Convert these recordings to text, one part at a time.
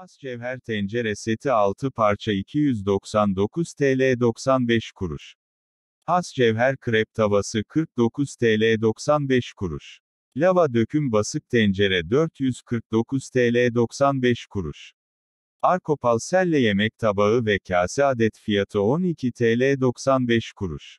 Has cevher tencere seti 6 parça 299 TL 95 kuruş. Has cevher krep tavası 49 TL 95 kuruş. Lava döküm basık tencere 449 TL 95 kuruş. Arkopal selle yemek tabağı ve kase adet fiyatı 12 TL 95 kuruş.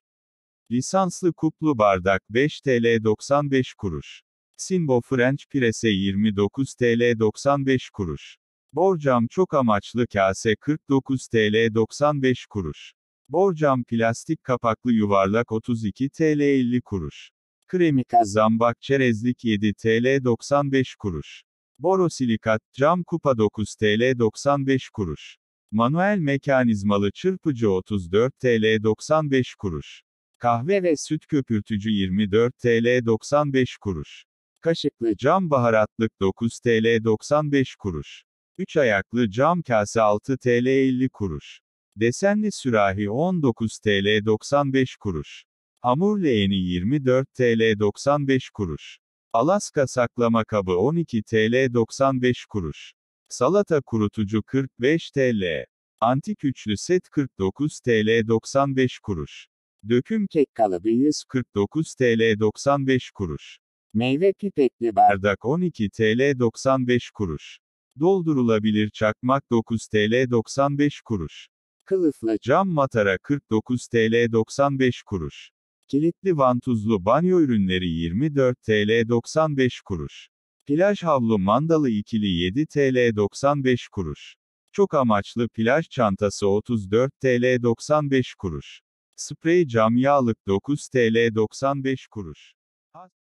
Lisanslı kuplu bardak 5 TL 95 kuruş. Sinbo French Presse 29 TL 95 kuruş. Borcam çok amaçlı kase 49 TL 95 kuruş. Borcam plastik kapaklı yuvarlak 32 TL 50 kuruş. Kremika zambak çerezlik 7 TL 95 kuruş. Borosilikat cam kupa 9 TL 95 kuruş. Manuel mekanizmalı çırpıcı 34 TL 95 kuruş. Kahve ve süt köpürtücü 24 TL 95 kuruş. Kaşıklı cam baharatlık 9 TL 95 kuruş. 3 ayaklı cam kase 6 TL 50 kuruş. Desenli sürahi 19 TL 95 kuruş. Hamur leğeni 24 TL 95 kuruş. Alaska saklama kabı 12 TL 95 kuruş. Salata kurutucu 45 TL. Antik üçlü set 49 TL 95 kuruş. Döküm kek kalıbı 149 TL 95 kuruş. Meyve pipetli bardak 12 TL 95 kuruş. Doldurulabilir çakmak 9 TL 95 kuruş. Kılıflı cam matara 49 TL 95 kuruş. Kilitli vantuzlu banyo ürünleri 24 TL 95 kuruş. Plaj havlu mandalı ikili 7 TL 95 kuruş. Çok amaçlı plaj çantası 34 TL 95 kuruş. Sprey cam yağlık 9 TL 95 kuruş.